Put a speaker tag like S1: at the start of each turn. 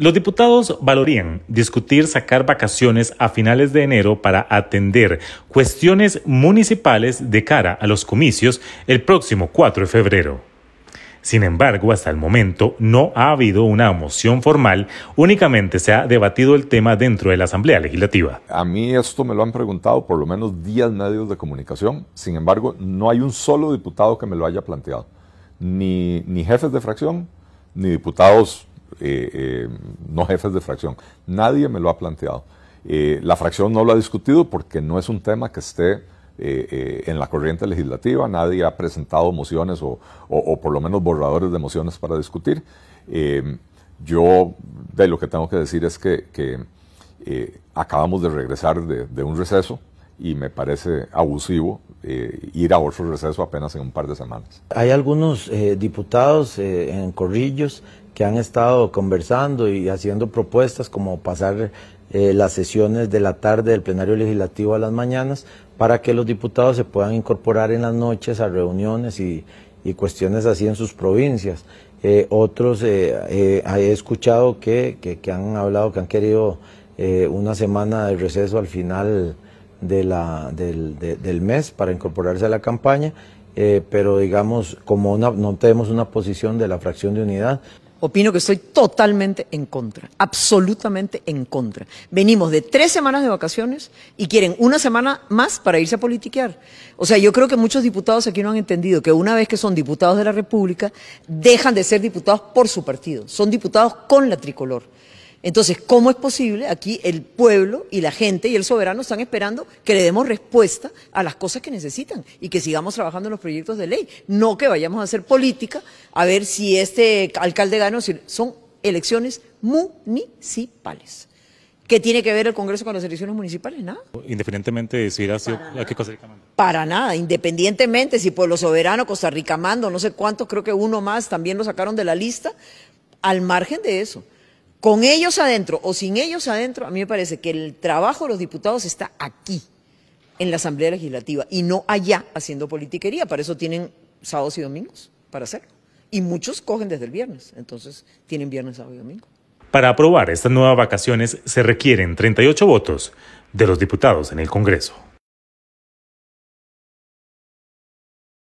S1: Los diputados valorían discutir sacar vacaciones a finales de enero para atender cuestiones municipales de cara a los comicios el próximo 4 de febrero. Sin embargo, hasta el momento no ha habido una moción formal, únicamente se ha debatido el tema dentro de la Asamblea Legislativa. A mí
S2: esto me lo han preguntado por lo menos 10 medios de comunicación, sin embargo, no hay un solo diputado que me lo haya planteado, ni, ni jefes de fracción, ni diputados eh, eh, no jefes de fracción. Nadie me lo ha planteado. Eh, la fracción no lo ha discutido porque no es un tema que esté en la corriente legislativa, nadie ha presentado mociones o, por lo menos borradores de mociones para discutir. yo de lo que tengo que decir es que, acabamos de regresar de un receso y me parece abusivo eh, ir a otro receso apenas en un par de semanas.
S3: Hay algunos eh, diputados eh, en corrillos que han estado conversando y haciendo propuestas como pasar las sesiones de la tarde del plenario legislativo a las mañanas para que los diputados se puedan incorporar en las noches a reuniones y, cuestiones así en sus provincias. otros he escuchado que, han hablado que han querido una semana de receso al final de la, del, mes para incorporarse a la campaña, eh,
S4: pero digamos, como no tenemos una posición de la fracción de unidad. Opino que estoy totalmente en contra, absolutamente en contra. Venimos de tres semanas de vacaciones y quieren una semana más para irse a politiquear. O sea, yo creo que muchos diputados aquí no han entendido que una vez que son diputados de la República, dejan de ser diputados por su partido, son diputados con la tricolor. Entonces, ¿cómo es posible? Aquí el pueblo y la gente y el soberano están esperando que le demos respuesta a las cosas que necesitan y que sigamos trabajando en los proyectos de ley, no que vayamos a hacer política a ver si este alcalde gana Son elecciones municipales. ¿Qué tiene que ver el Congreso con las elecciones municipales? Nada.
S1: Independientemente de si era a qué Costa Rica manda.
S4: Para nada, independientemente si Pueblo Soberano, Costa Rica mando, no sé cuántos, creo que uno más también lo sacaron de la lista, al margen de eso con ellos adentro o sin ellos adentro, a mí me parece que el trabajo de los diputados está aquí, en la Asamblea Legislativa, y no allá haciendo politiquería. Para eso tienen sábados y domingos para hacerlo. Y muchos cogen desde el viernes, entonces tienen viernes, sábado y domingo.
S1: Para aprobar estas nuevas vacaciones se requieren 38 votos de los diputados en el Congreso.